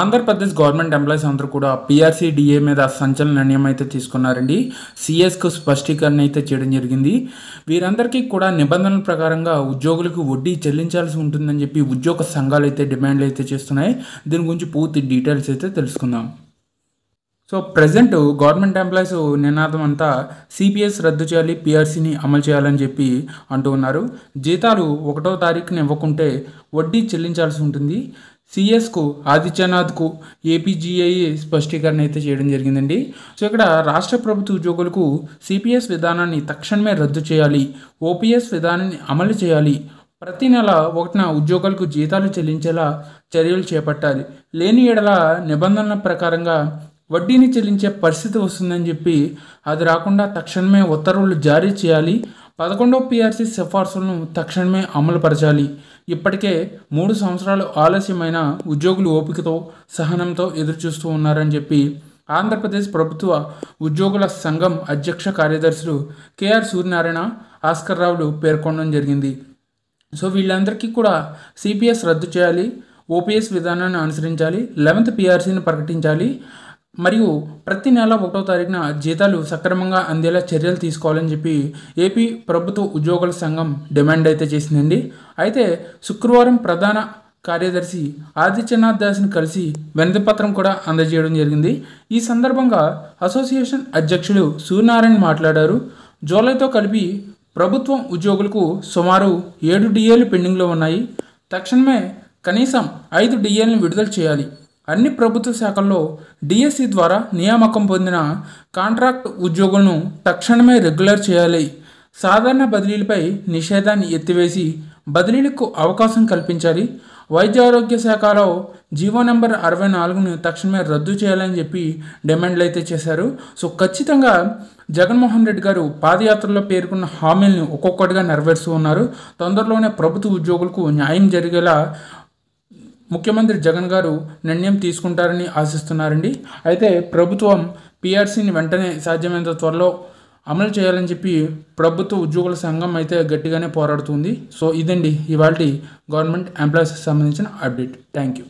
Andhra Pradesh government employees అందరూ కూడా PRC DA మీద సంచలన నిర్ణయం అయితే తీసుకున్నారండి సిఎస్కు స్పష్టీకరణ అయితే చేయడం జరిగింది వీరందరికీ కూడా నిబంధనల ప్రకారంగా ఉద్యోగులకు వడ్డీ చెల్లించాల్సి ఉంటుందని చెప్పి ఉద్యోగ సంఘాలు అయితే డిమాండ్లు అయితే చేస్తున్నాయి దీని గురించి పూర్తి డీటెయిల్స్ అయితే తెలుసుకుందాం సో ప్రజెంట్ గవర్నమెంట్ ఎంప్లాయీస్ నినాదం అంతా సిపిఎస్ రద్దు చేయాలి పిఆర్సీని అమలు చేయాలని చెప్పి అంటూ ఉన్నారు జీతాలు ఒకటో తారీఖున ఇవ్వకుంటే వడ్డీ చెల్లించాల్సి ఉంటుంది సిఎస్కు ఆదిత్యనాథ్కు ఏపీజీఐఏ e స్పష్టీకరణ అయితే చేయడం జరిగిందండి సో ఇక్కడ రాష్ట్ర ప్రభుత్వ ఉద్యోగులకు సిపిఎస్ విధానాన్ని తక్షణమే రద్దు చేయాలి ఓపీఎస్ విధానాన్ని అమలు చేయాలి ప్రతి నెల ఒకటిన ఉద్యోగులకు జీతాలు చెల్లించేలా చర్యలు చేపట్టాలి లేని ఎడల నిబంధనల ప్రకారంగా వడ్డీని చెల్లించే పరిస్థితి వస్తుందని చెప్పి అది రాకుండా తక్షణమే ఉత్తర్వులు జారీ చేయాలి పదకొండో పీఆర్సీ సిఫార్సులను తక్షణమే అమలుపరచాలి ఇప్పటికే మూడు సంవత్సరాలు ఆలస్యమైన ఉద్యోగులు ఓపికతో సహనంతో ఎదురుచూస్తూ ఉన్నారని చెప్పి ఆంధ్రప్రదేశ్ ప్రభుత్వ ఉద్యోగుల సంఘం అధ్యక్ష కార్యదర్శులు కేఆర్ సూర్యనారాయణ ఆస్కర్ రావులు పేర్కొనడం జరిగింది సో వీళ్ళందరికీ కూడా సిపిఎస్ రద్దు చేయాలి ఓపీఎస్ విధానాన్ని అనుసరించాలి లెవెంత్ పీఆర్సీని ప్రకటించాలి మరియు ప్రతి నెల ఒకటో తారీఖున జీతాలు సక్రమంగా అందేలా చర్యలు తీసుకోవాలని చెప్పి ఏపీ ప్రభుత్వ ఉద్యోగుల సంఘం డిమాండ్ అయితే చేసిందండి అయితే శుక్రవారం ప్రధాన కార్యదర్శి ఆదిత్యనాథ్ దాస్ని కలిసి వినతిపత్రం కూడా అందజేయడం జరిగింది ఈ సందర్భంగా అసోసియేషన్ అధ్యక్షుడు సూర్యనారాయణ మాట్లాడారు జూలైతో కలిపి ప్రభుత్వం ఉద్యోగులకు సుమారు ఏడు డిఏలు పెండింగ్లో ఉన్నాయి తక్షణమే కనీసం ఐదు డిఏలను విడుదల చేయాలి అన్ని ప్రభుత్వ శాఖల్లో డిఎస్సి ద్వారా నియామకం పొందిన కాంట్రాక్ట్ ఉద్యోగులను తక్షణమే రెగ్యులర్ చేయాలి సాధారణ బదిలీలపై నిషేధాన్ని ఎత్తివేసి బదిలీలకు అవకాశం కల్పించాలి వైద్య ఆరోగ్య శాఖలో జీవో నెంబర్ అరవై నాలుగును తక్షణమే రద్దు చేయాలని చెప్పి డిమాండ్లు అయితే చేశారు సో ఖచ్చితంగా జగన్మోహన్ రెడ్డి గారు పాదయాత్రలో పేర్కొన్న హామీలను ఒక్కొక్కటిగా నెరవేరుస్తూ ఉన్నారు తొందరలోనే ప్రభుత్వ ఉద్యోగులకు న్యాయం జరిగేలా ముఖ్యమంత్రి జగన్ గారు నిర్ణయం తీసుకుంటారని ఆశిస్తున్నారండి అయితే ప్రభుత్వం పీఆర్సీని వెంటనే సాధ్యమైనంత త్వరలో అమలు చేయాలని చెప్పి ప్రభుత్వ ఉద్యోగుల సంఘం అయితే గట్టిగానే పోరాడుతుంది సో ఇదండి ఇవాళ గవర్నమెంట్ ఎంప్లాయీస్కి సంబంధించిన అప్డేట్ థ్యాంక్ యూ